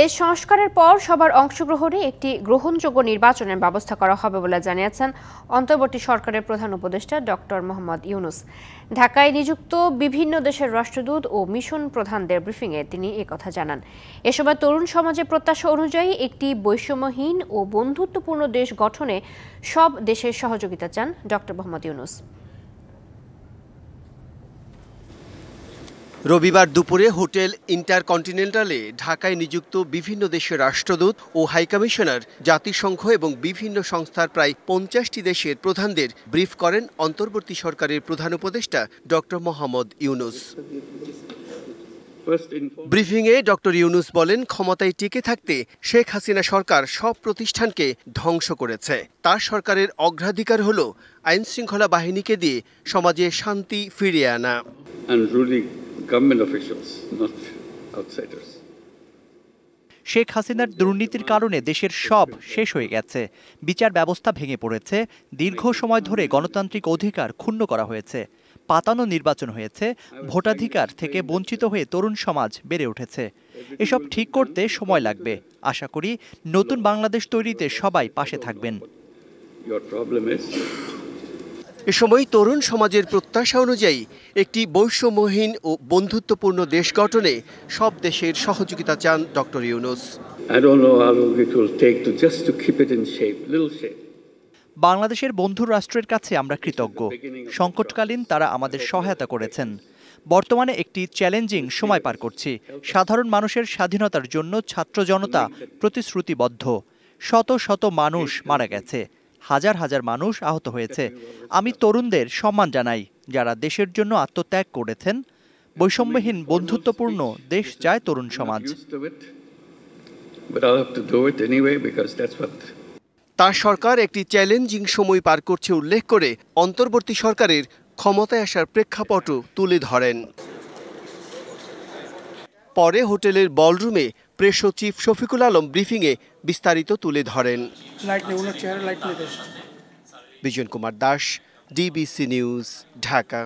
দেশ সংস্কারের পর সবার অংশগ্রহণে একটি গ্রহণযোগ্য নির্বাচনের ব্যবস্থা করা হবে বলে জানিয়েছেন অন্তর্বর্তী সরকারের প্রধান উপদেষ্টা ডক্টর মোহাম্মদ ইউনুস ঢাকায় নিযুক্ত বিভিন্ন দেশের রাষ্ট্রদূত ও মিশন প্রধানদের ব্রিফিংয়ে তিনি একথা জানান এ সময় তরুণ সমাজের প্রত্যাশা অনুযায়ী একটি বৈষম্যহীন ও বন্ধুত্বপূর্ণ দেশ গঠনে সব দেশের সহযোগিতা চান ডক্টর মোহাম্মদ ইউনুস রবিবার দুপুরে হোটেল ইন্টারকন্টিনেন্টালে ঢাকায় নিযুক্ত বিভিন্ন দেশের রাষ্ট্রদূত ও হাইকমিশনার জাতিসংঘ এবং বিভিন্ন সংস্থার প্রায় পঞ্চাশটি দেশের প্রধানদের ব্রিফ করেন অন্তর্বর্তী সরকারের প্রধান উপদেষ্টা ডক্টর মোহাম্মদ ইউনুস ব্রিফিংয়ে ডক্টর ইউনুস বলেন ক্ষমতায় টিকে থাকতে শেখ হাসিনা সরকার সব প্রতিষ্ঠানকে ধ্বংস করেছে তার সরকারের অগ্রাধিকার হল আইনশৃঙ্খলা বাহিনীকে দিয়ে সমাজে শান্তি ফিরিয়ে আনা government officials, not outsiders. Sheikh হাসিনার দুর্নীতির কারণে দেশের সব শেষ হয়ে গেছে বিচার ব্যবস্থা ভেঙে পড়েছে দীর্ঘ সময় ধরে গণতান্ত্রিক অধিকার ক্ষুণ্ণ করা হয়েছে পাতানো নির্বাচন হয়েছে ভোটাধিকার থেকে বঞ্চিত হয়ে তরুণ সমাজ বেড়ে উঠেছে এসব ঠিক করতে সময় লাগবে আশা করি নতুন বাংলাদেশ তৈরিতে সবাই পাশে থাকবেন এ সময় তরুণ সমাজের প্রত্যাশা অনুযায়ী একটি বৈষম্যহীন ও বন্ধুত্বপূর্ণ দেশ গঠনে সব দেশের সহযোগিতা চান ডক্টর ইউনুস বাংলাদেশের বন্ধু রাষ্ট্রের কাছে আমরা কৃতজ্ঞ সংকটকালীন তারা আমাদের সহায়তা করেছেন বর্তমানে একটি চ্যালেঞ্জিং সময় পার করছি সাধারণ মানুষের স্বাধীনতার জন্য ছাত্র জনতা প্রতিশ্রুতিবদ্ধ শত শত মানুষ মারা গেছে হাজার হাজার মানুষ আহত হয়েছে আমি তরুণদের সম্মান জানাই যারা দেশের জন্য আত্মত্যাগ করেছেন বৈষম্যহীন বন্ধুত্বপূর্ণ দেশ চায় তরুণ সমাজ তার সরকার একটি চ্যালেঞ্জিং সময় পার করছে উল্লেখ করে অন্তর্বর্তী সরকারের ক্ষমতায় আসার প্রেক্ষাপটও তুলে ধরেন পরে হোটেলের বলরুমে প্রেস সচিব শফিকুল আলম ব্রিফিংয়ে বিস্তারিত তুলে ধরেন বিজন কুমার দাস ডিবিসি নিউজ ঢাকা